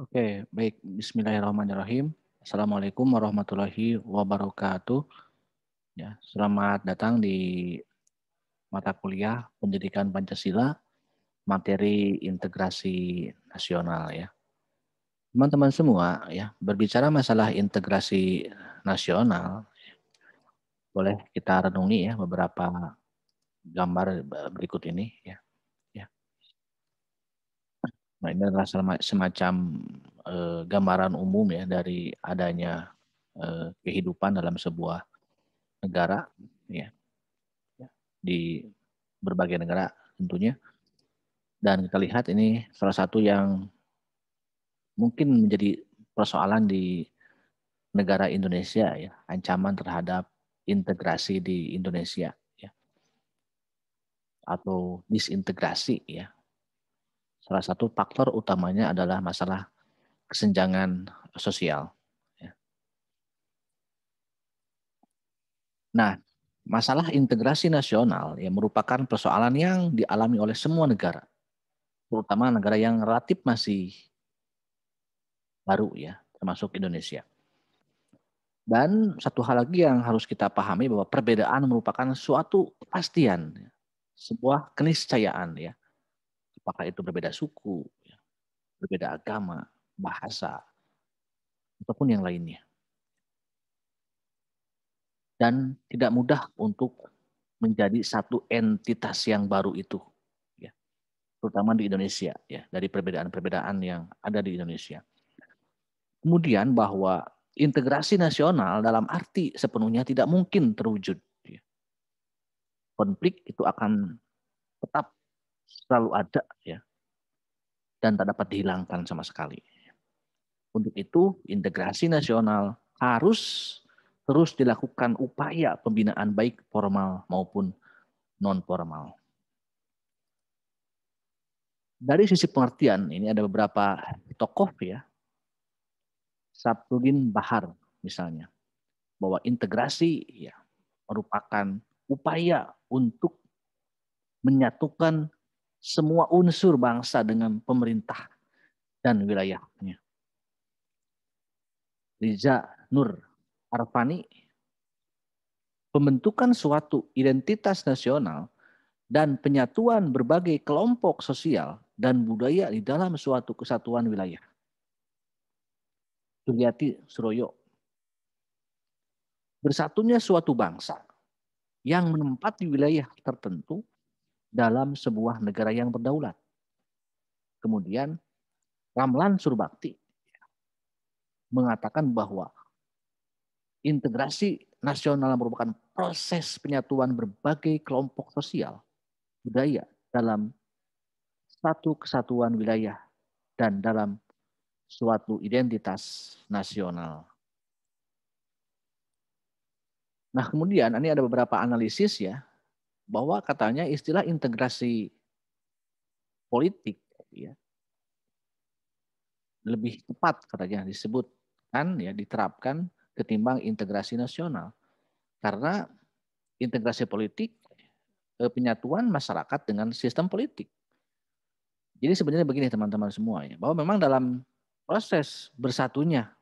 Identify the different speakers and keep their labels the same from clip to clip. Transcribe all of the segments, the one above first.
Speaker 1: Oke, baik. Bismillahirrahmanirrahim. Assalamualaikum warahmatullahi wabarakatuh. Ya, selamat datang di mata kuliah Pendidikan Pancasila, materi integrasi nasional ya. Teman-teman semua ya, berbicara masalah integrasi nasional, boleh kita renungi ya beberapa gambar berikut ini ya. Nah, ini adalah semacam eh, gambaran umum ya dari adanya eh, kehidupan dalam sebuah negara ya. ya. Di berbagai negara tentunya. Dan kita lihat ini salah satu yang mungkin menjadi persoalan di negara Indonesia ya, ancaman terhadap integrasi di Indonesia ya. Atau disintegrasi ya salah satu faktor utamanya adalah masalah kesenjangan sosial. Ya. Nah, masalah integrasi nasional yang merupakan persoalan yang dialami oleh semua negara, terutama negara yang relatif masih baru ya, termasuk Indonesia. Dan satu hal lagi yang harus kita pahami bahwa perbedaan merupakan suatu kepastian, ya. sebuah keniscayaan ya. Apakah itu berbeda suku, ya, berbeda agama, bahasa, ataupun yang lainnya. Dan tidak mudah untuk menjadi satu entitas yang baru itu, ya. terutama di Indonesia, ya dari perbedaan-perbedaan yang ada di Indonesia. Kemudian bahwa integrasi nasional dalam arti sepenuhnya tidak mungkin terwujud. Ya. Konflik itu akan tetap selalu ada ya dan tak dapat dihilangkan sama sekali. Untuk itu, integrasi nasional harus terus dilakukan upaya pembinaan baik formal maupun non formal. Dari sisi pengertian, ini ada beberapa tokoh ya. Sabtudin Bahar misalnya, bahwa integrasi ya merupakan upaya untuk menyatukan semua unsur bangsa dengan pemerintah dan wilayahnya. Riza Nur Arfani, pembentukan suatu identitas nasional dan penyatuan berbagai kelompok sosial dan budaya di dalam suatu kesatuan wilayah. Suryati Suroyo, bersatunya suatu bangsa yang menempati wilayah tertentu dalam sebuah negara yang berdaulat. Kemudian Ramlan Surbakti mengatakan bahwa integrasi nasional merupakan proses penyatuan berbagai kelompok sosial, budaya dalam satu kesatuan wilayah dan dalam suatu identitas nasional. Nah, kemudian ini ada beberapa analisis ya bahwa katanya istilah integrasi politik ya lebih tepat katanya disebutkan ya diterapkan ketimbang integrasi nasional karena integrasi politik eh, penyatuan masyarakat dengan sistem politik. Jadi sebenarnya begini teman-teman semua ya, bahwa memang dalam proses bersatunya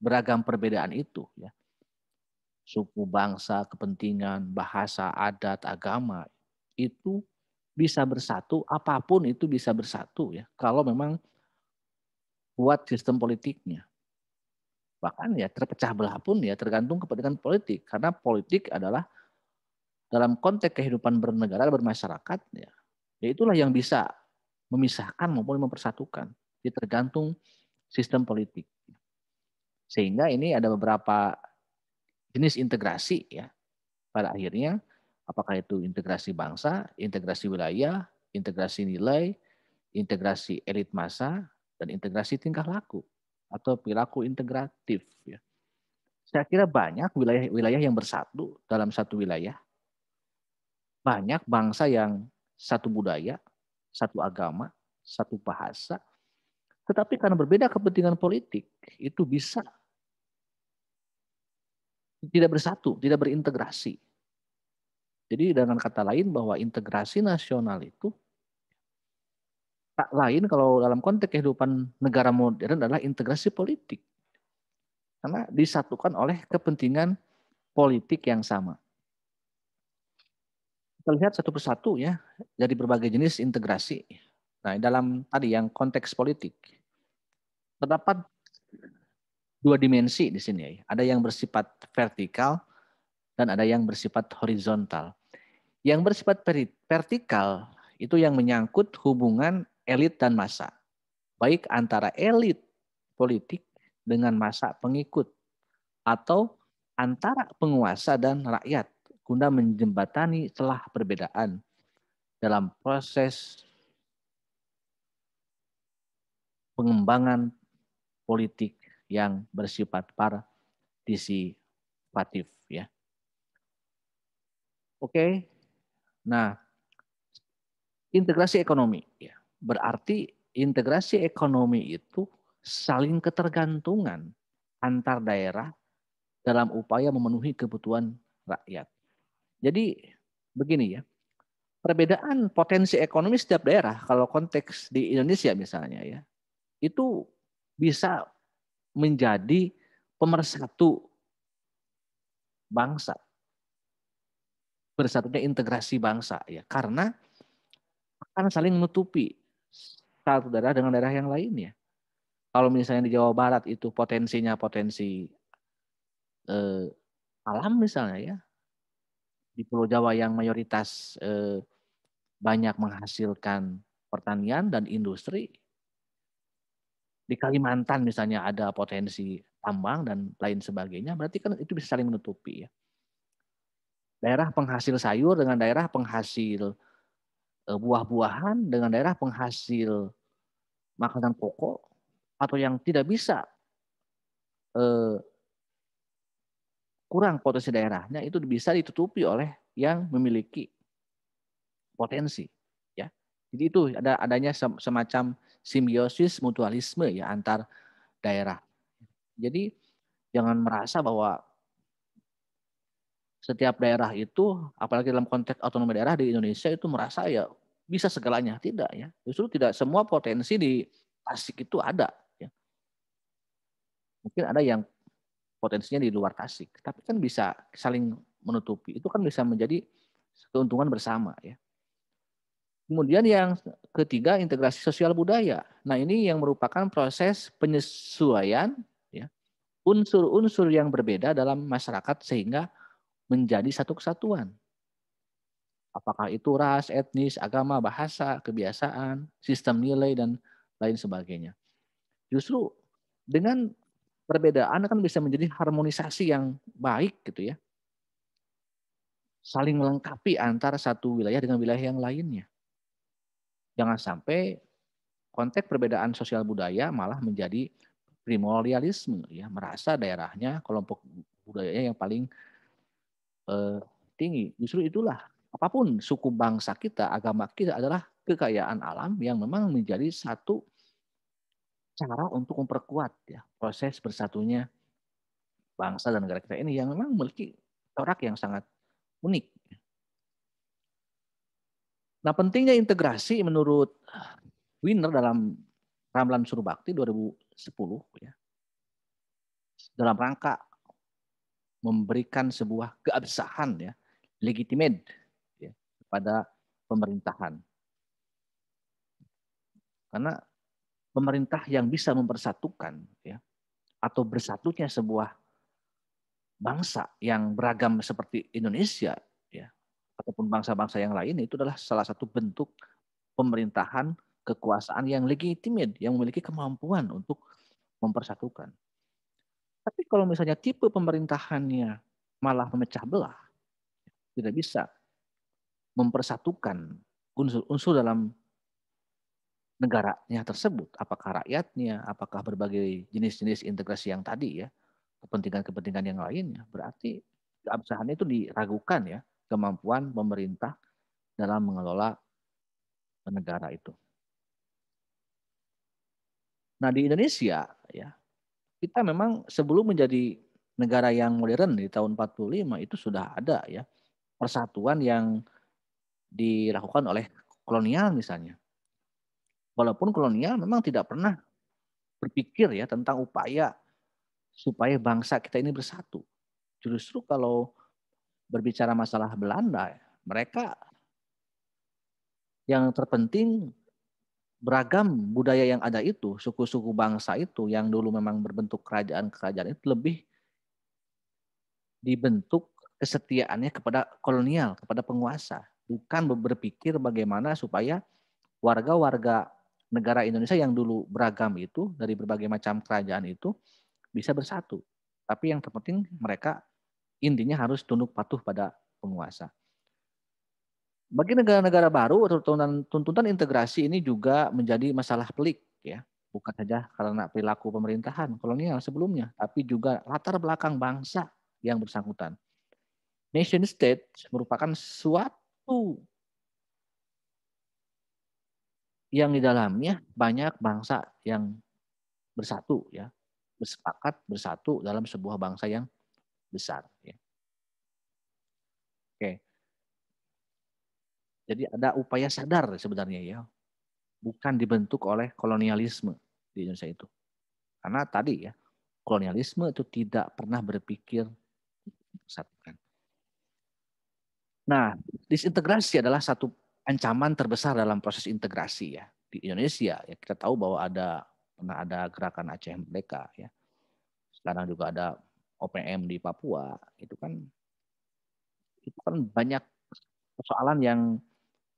Speaker 1: beragam perbedaan itu ya suku, bangsa, kepentingan, bahasa, adat, agama itu bisa bersatu, apapun itu bisa bersatu ya. Kalau memang buat sistem politiknya. Bahkan ya terpecah belah pun ya tergantung kepentingan politik karena politik adalah dalam konteks kehidupan bernegara bermasyarakat ya. Ya itulah yang bisa memisahkan maupun mempersatukan. Jadi tergantung sistem politik. Sehingga ini ada beberapa jenis integrasi ya. Pada akhirnya apakah itu integrasi bangsa, integrasi wilayah, integrasi nilai, integrasi elit massa dan integrasi tingkah laku atau perilaku integratif ya. Saya kira banyak wilayah-wilayah yang bersatu dalam satu wilayah. Banyak bangsa yang satu budaya, satu agama, satu bahasa, tetapi karena berbeda kepentingan politik, itu bisa tidak bersatu, tidak berintegrasi. Jadi dengan kata lain bahwa integrasi nasional itu tak lain kalau dalam konteks kehidupan negara modern adalah integrasi politik. Karena disatukan oleh kepentingan politik yang sama. Kita lihat satu persatu ya dari berbagai jenis integrasi. Nah, dalam tadi yang konteks politik terdapat dua dimensi di sini. Ada yang bersifat vertikal dan ada yang bersifat horizontal. Yang bersifat vertikal itu yang menyangkut hubungan elit dan massa. Baik antara elit politik dengan massa pengikut atau antara penguasa dan rakyat guna menjembatani celah perbedaan dalam proses pengembangan politik yang bersifat partisipatif ya. Oke. Nah, integrasi ekonomi ya. Berarti integrasi ekonomi itu saling ketergantungan antar daerah dalam upaya memenuhi kebutuhan rakyat. Jadi begini ya, perbedaan potensi ekonomi setiap daerah kalau konteks di Indonesia misalnya ya, itu bisa menjadi pemersatu bangsa. Bersatunya integrasi bangsa ya, karena akan saling menutupi satu daerah dengan daerah yang lain ya Kalau misalnya di Jawa Barat itu potensinya potensi eh, alam misalnya ya, di Pulau Jawa yang mayoritas eh, banyak menghasilkan pertanian dan industri, di Kalimantan misalnya ada potensi tambang dan lain sebagainya, berarti kan itu bisa saling menutupi ya. Daerah penghasil sayur dengan daerah penghasil e, buah-buahan dengan daerah penghasil makanan pokok atau yang tidak bisa eh, kurang potensi daerahnya itu bisa ditutupi oleh yang memiliki potensi. Jadi itu ada adanya semacam simbiosis mutualisme ya antar daerah. Jadi jangan merasa bahwa setiap daerah itu apalagi dalam konteks otonomi daerah di Indonesia itu merasa ya bisa segalanya tidak ya justru tidak semua potensi di Tasik itu ada ya. mungkin ada yang potensinya di luar Tasik tapi kan bisa saling menutupi itu kan bisa menjadi keuntungan bersama ya Kemudian yang ketiga integrasi sosial budaya. Nah ini yang merupakan proses penyesuaian ya, unsur-unsur ya, yang berbeda dalam masyarakat sehingga menjadi satu kesatuan. Apakah itu ras, etnis, agama, bahasa, kebiasaan, sistem nilai, dan lain sebagainya. Justru dengan perbedaan akan bisa menjadi harmonisasi yang baik gitu ya. Saling melengkapi antara satu wilayah dengan wilayah yang lainnya. Jangan sampai konteks perbedaan sosial budaya malah menjadi primordialisme ya, merasa daerahnya kelompok budayanya yang paling eh, tinggi. Justru itulah apapun suku bangsa kita, agama kita adalah kekayaan alam yang memang menjadi satu cara untuk memperkuat ya proses bersatunya bangsa dan negara kita ini yang memang memiliki corak yang sangat unik Nah pentingnya integrasi menurut ah, Winner dalam Ramlan Surubakti 2010 ya, dalam rangka memberikan sebuah keabsahan ya, legitimate ya, kepada pemerintahan. Karena pemerintah yang bisa mempersatukan ya, atau bersatunya sebuah bangsa yang beragam seperti Indonesia ataupun bangsa-bangsa yang lain itu adalah salah satu bentuk pemerintahan kekuasaan yang legitimate, yang memiliki kemampuan untuk mempersatukan. Tapi kalau misalnya tipe pemerintahannya malah memecah belah, tidak bisa mempersatukan unsur-unsur dalam negaranya tersebut, apakah rakyatnya, apakah berbagai jenis-jenis integrasi yang tadi ya, kepentingan-kepentingan yang lainnya, berarti keabsahannya itu diragukan ya, kemampuan pemerintah dalam mengelola negara itu. Nah di Indonesia ya kita memang sebelum menjadi negara yang modern di tahun 45 itu sudah ada ya persatuan yang dilakukan oleh kolonial misalnya. Walaupun kolonial memang tidak pernah berpikir ya tentang upaya supaya bangsa kita ini bersatu. Justru kalau berbicara masalah Belanda, mereka yang terpenting beragam budaya yang ada itu, suku-suku bangsa itu yang dulu memang berbentuk kerajaan-kerajaan itu lebih dibentuk kesetiaannya kepada kolonial, kepada penguasa, bukan berpikir bagaimana supaya warga-warga negara Indonesia yang dulu beragam itu dari berbagai macam kerajaan itu bisa bersatu. Tapi yang terpenting mereka Intinya harus tunduk patuh pada penguasa. Bagi negara-negara baru, tuntutan, tuntutan integrasi ini juga menjadi masalah pelik, ya. Bukan saja karena perilaku pemerintahan kolonial sebelumnya, tapi juga latar belakang bangsa yang bersangkutan. Nation state merupakan suatu yang di dalamnya banyak bangsa yang bersatu ya bersepakat bersatu dalam sebuah bangsa yang besar. Ya. Oke. Jadi ada upaya sadar sebenarnya ya. Bukan dibentuk oleh kolonialisme di Indonesia itu. Karena tadi ya, kolonialisme itu tidak pernah berpikir satukan. Nah, disintegrasi adalah satu ancaman terbesar dalam proses integrasi ya di Indonesia. Ya kita tahu bahwa ada pernah ada gerakan Aceh Merdeka ya. Sekarang juga ada OPM di Papua itu kan itu kan banyak persoalan yang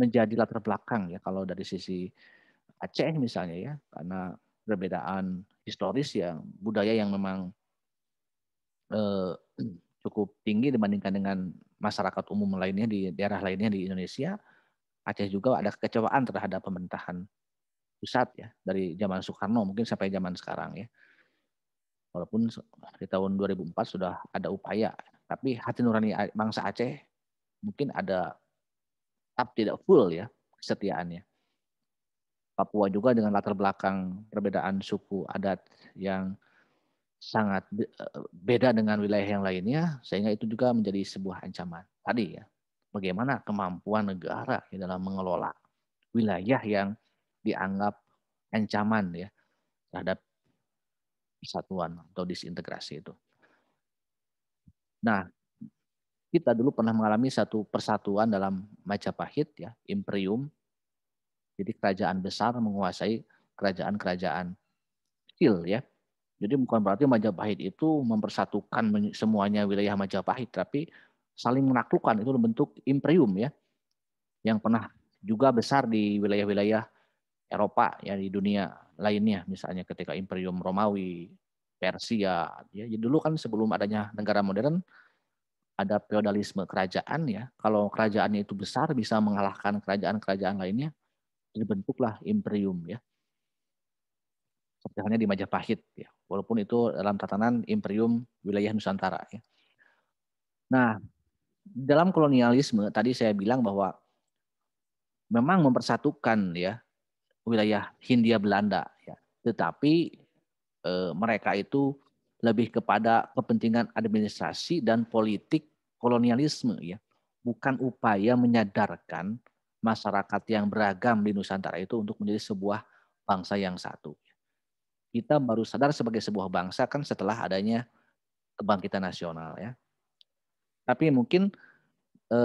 Speaker 1: menjadi latar belakang ya kalau dari sisi Aceh misalnya ya karena perbedaan historis ya budaya yang memang eh, cukup tinggi dibandingkan dengan masyarakat umum lainnya di daerah lainnya di Indonesia Aceh juga ada kekecewaan terhadap pemerintahan pusat ya dari zaman Soekarno mungkin sampai zaman sekarang ya Walaupun di tahun 2004 sudah ada upaya, tapi hati nurani bangsa Aceh mungkin ada tetap tidak full ya kesetiaannya. Papua juga dengan latar belakang perbedaan suku adat yang sangat eh, beda dengan wilayah yang lainnya, sehingga itu juga menjadi sebuah ancaman. Tadi ya, bagaimana kemampuan negara di dalam mengelola wilayah yang dianggap ancaman ya terhadap persatuan atau disintegrasi itu. Nah, kita dulu pernah mengalami satu persatuan dalam Majapahit ya, imperium. Jadi kerajaan besar menguasai kerajaan-kerajaan kecil ya. Jadi bukan berarti Majapahit itu mempersatukan semuanya wilayah Majapahit, tapi saling menaklukkan itu membentuk imperium ya. Yang pernah juga besar di wilayah-wilayah Eropa ya di dunia lainnya misalnya ketika Imperium Romawi, Persia ya. Jadi dulu kan sebelum adanya negara modern ada feodalisme kerajaan ya. Kalau kerajaannya itu besar bisa mengalahkan kerajaan-kerajaan lainnya, dibentuklah imperium ya. Seperti halnya di Majapahit ya. Walaupun itu dalam tatanan imperium wilayah Nusantara ya. Nah, dalam kolonialisme tadi saya bilang bahwa memang mempersatukan ya wilayah Hindia Belanda. Ya. Tetapi e, mereka itu lebih kepada kepentingan administrasi dan politik kolonialisme ya, bukan upaya menyadarkan masyarakat yang beragam di Nusantara itu untuk menjadi sebuah bangsa yang satu. Kita baru sadar sebagai sebuah bangsa kan setelah adanya kebangkitan nasional ya. Tapi mungkin e,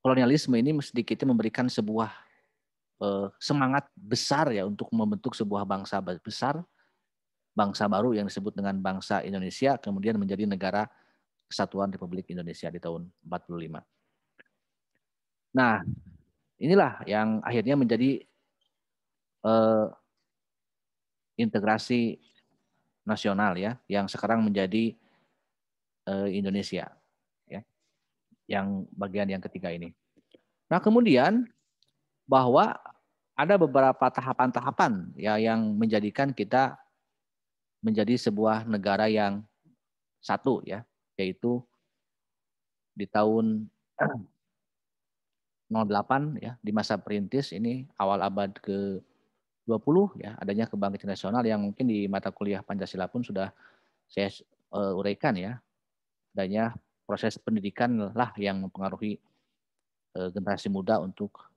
Speaker 1: kolonialisme ini sedikitnya memberikan sebuah Eh, semangat besar ya untuk membentuk sebuah bangsa besar, bangsa baru yang disebut dengan bangsa Indonesia, kemudian menjadi negara kesatuan Republik Indonesia di tahun 45. Nah, inilah yang akhirnya menjadi eh, integrasi nasional ya, yang sekarang menjadi eh, Indonesia ya, yang bagian yang ketiga ini. Nah kemudian bahwa ada beberapa tahapan-tahapan ya yang menjadikan kita menjadi sebuah negara yang satu ya, yaitu di tahun 08 ya di masa perintis ini awal abad ke 20 ya adanya kebangkitan nasional yang mungkin di mata kuliah Pancasila pun sudah saya eh, uraikan ya adanya proses pendidikan lah yang mempengaruhi eh, generasi muda untuk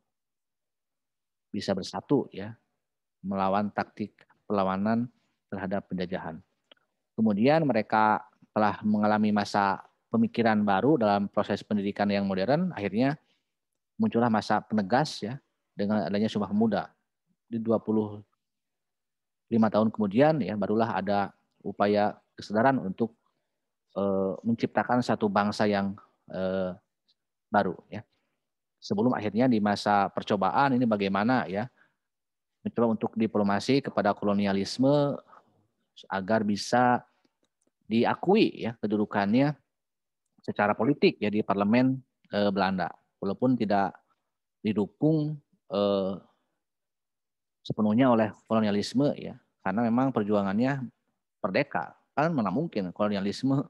Speaker 1: bisa bersatu ya melawan taktik perlawanan terhadap penjajahan. Kemudian mereka telah mengalami masa pemikiran baru dalam proses pendidikan yang modern, akhirnya muncullah masa penegas ya dengan adanya Sumpah Pemuda. Di 25 tahun kemudian ya barulah ada upaya kesadaran untuk e, menciptakan satu bangsa yang e, baru ya sebelum akhirnya di masa percobaan ini bagaimana ya mencoba untuk diplomasi kepada kolonialisme agar bisa diakui ya kedudukannya secara politik ya di parlemen eh, Belanda walaupun tidak didukung eh, sepenuhnya oleh kolonialisme ya karena memang perjuangannya merdeka kan mana mungkin kolonialisme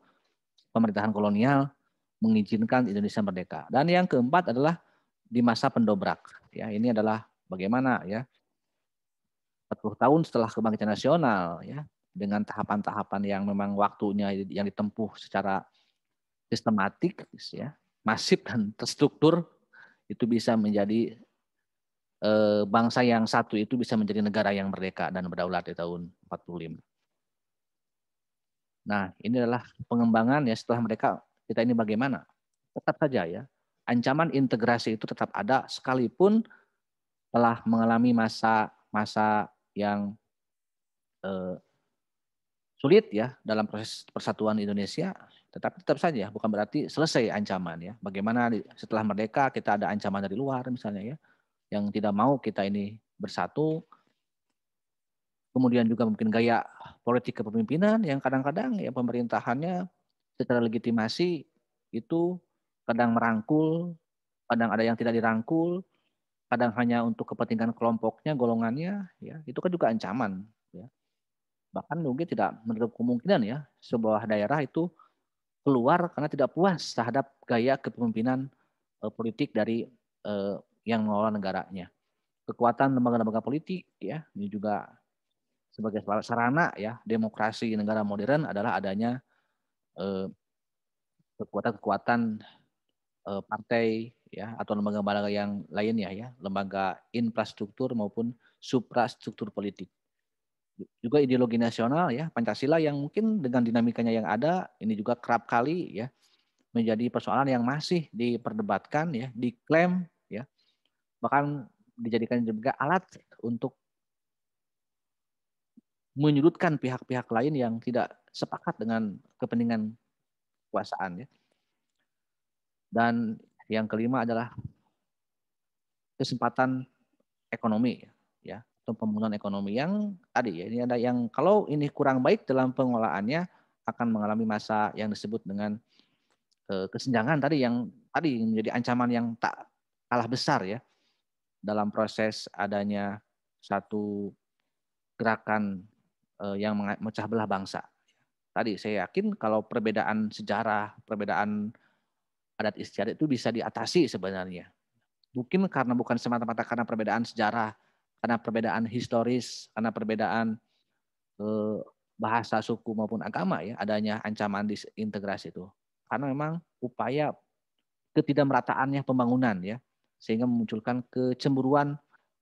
Speaker 1: pemerintahan kolonial mengizinkan Indonesia merdeka dan yang keempat adalah di masa pendobrak. Ya, ini adalah bagaimana ya 40 tahun setelah kebangkitan nasional ya dengan tahapan-tahapan yang memang waktunya yang ditempuh secara sistematik ya masif dan terstruktur itu bisa menjadi eh, bangsa yang satu itu bisa menjadi negara yang merdeka dan berdaulat di tahun 45. Nah, ini adalah pengembangan ya setelah mereka kita ini bagaimana? Tetap saja ya ancaman integrasi itu tetap ada sekalipun telah mengalami masa-masa yang eh, sulit ya dalam proses persatuan Indonesia. Tetapi tetap saja bukan berarti selesai ancaman ya. Bagaimana setelah merdeka kita ada ancaman dari luar misalnya ya yang tidak mau kita ini bersatu. Kemudian juga mungkin gaya politik kepemimpinan yang kadang-kadang ya pemerintahannya secara legitimasi itu kadang merangkul, kadang ada yang tidak dirangkul, kadang hanya untuk kepentingan kelompoknya, golongannya, ya itu kan juga ancaman. Ya. Bahkan mungkin tidak menurut kemungkinan ya sebuah daerah itu keluar karena tidak puas terhadap gaya kepemimpinan uh, politik dari uh, yang mengelola negaranya. Kekuatan lembaga-lembaga politik ya ini juga sebagai sarana ya demokrasi negara modern adalah adanya eh, kekuatan-kekuatan uh, partai ya atau lembaga-lembaga yang lainnya ya, lembaga infrastruktur maupun suprastruktur politik. Juga ideologi nasional ya, Pancasila yang mungkin dengan dinamikanya yang ada ini juga kerap kali ya menjadi persoalan yang masih diperdebatkan ya, diklaim ya. Bahkan dijadikan juga alat untuk menyudutkan pihak-pihak lain yang tidak sepakat dengan kepentingan kekuasaan ya. Dan yang kelima adalah kesempatan ekonomi ya atau pembangunan ekonomi yang tadi ya ini ada yang kalau ini kurang baik dalam pengelolaannya akan mengalami masa yang disebut dengan eh, kesenjangan tadi yang tadi menjadi ancaman yang tak kalah besar ya dalam proses adanya satu gerakan eh, yang memecah belah bangsa. Tadi saya yakin kalau perbedaan sejarah, perbedaan adat istiadat itu bisa diatasi sebenarnya. Mungkin karena bukan semata-mata karena perbedaan sejarah, karena perbedaan historis, karena perbedaan eh, bahasa, suku maupun agama ya, adanya ancaman disintegrasi itu. Karena memang upaya ketidakmerataannya pembangunan ya, sehingga memunculkan kecemburuan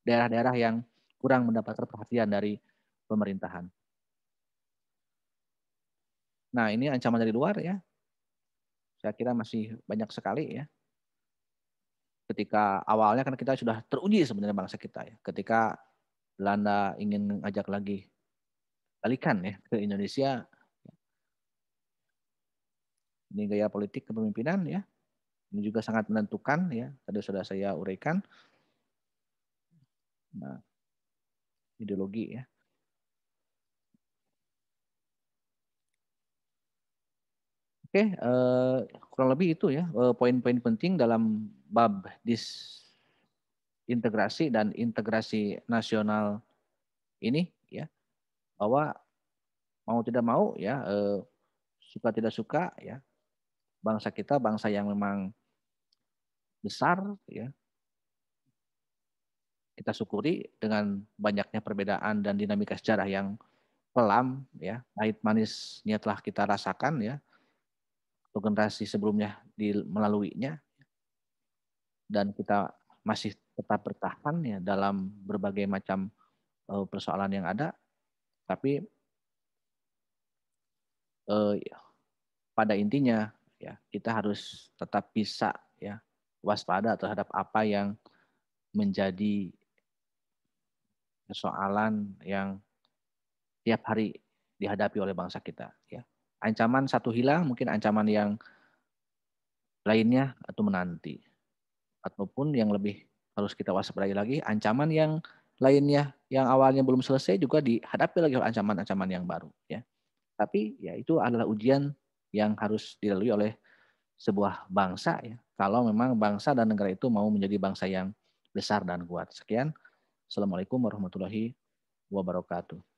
Speaker 1: daerah-daerah yang kurang mendapatkan perhatian dari pemerintahan. Nah, ini ancaman dari luar ya saya kira masih banyak sekali ya. Ketika awalnya kan kita sudah teruji sebenarnya bangsa kita ya. Ketika Belanda ingin ngajak lagi balikan ya ke Indonesia ini gaya politik kepemimpinan ya ini juga sangat menentukan ya tadi sudah saya uraikan nah, ideologi ya Oke, okay, uh, eh, kurang lebih itu ya poin eh, poin-poin penting dalam bab disintegrasi dan integrasi nasional ini ya bahwa mau tidak mau ya uh, suka tidak suka ya bangsa kita bangsa yang memang besar ya kita syukuri dengan banyaknya perbedaan dan dinamika sejarah yang pelam ya pahit manisnya telah kita rasakan ya atau generasi sebelumnya melaluinya dan kita masih tetap bertahan ya dalam berbagai macam eh, persoalan yang ada tapi eh, pada intinya ya kita harus tetap bisa ya waspada terhadap apa yang menjadi persoalan yang tiap hari dihadapi oleh bangsa kita ya ancaman satu hilang, mungkin ancaman yang lainnya atau menanti. Ataupun yang lebih harus kita waspadai lagi, ancaman yang lainnya yang awalnya belum selesai juga dihadapi lagi oleh ancaman-ancaman yang baru. Ya. Tapi ya itu adalah ujian yang harus dilalui oleh sebuah bangsa ya. Kalau memang bangsa dan negara itu mau menjadi bangsa yang besar dan kuat. Sekian. Assalamualaikum warahmatullahi wabarakatuh.